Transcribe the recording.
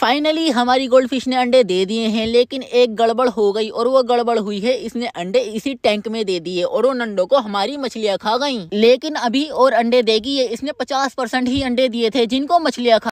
finally हमारी gold fish ने अंडे दे दिए हैं लेकिन एक गड़बड़ हो गई और वो गड़बड़ हुई है इसने अंडे इसी टैंक में दे दिए और उन अंडों को हमारी मछलियाँ खा गई लेकिन अभी और अंडे देगी है इसने पचास परसेंट ही अंडे दिए थे जिनको मछलियाँ खा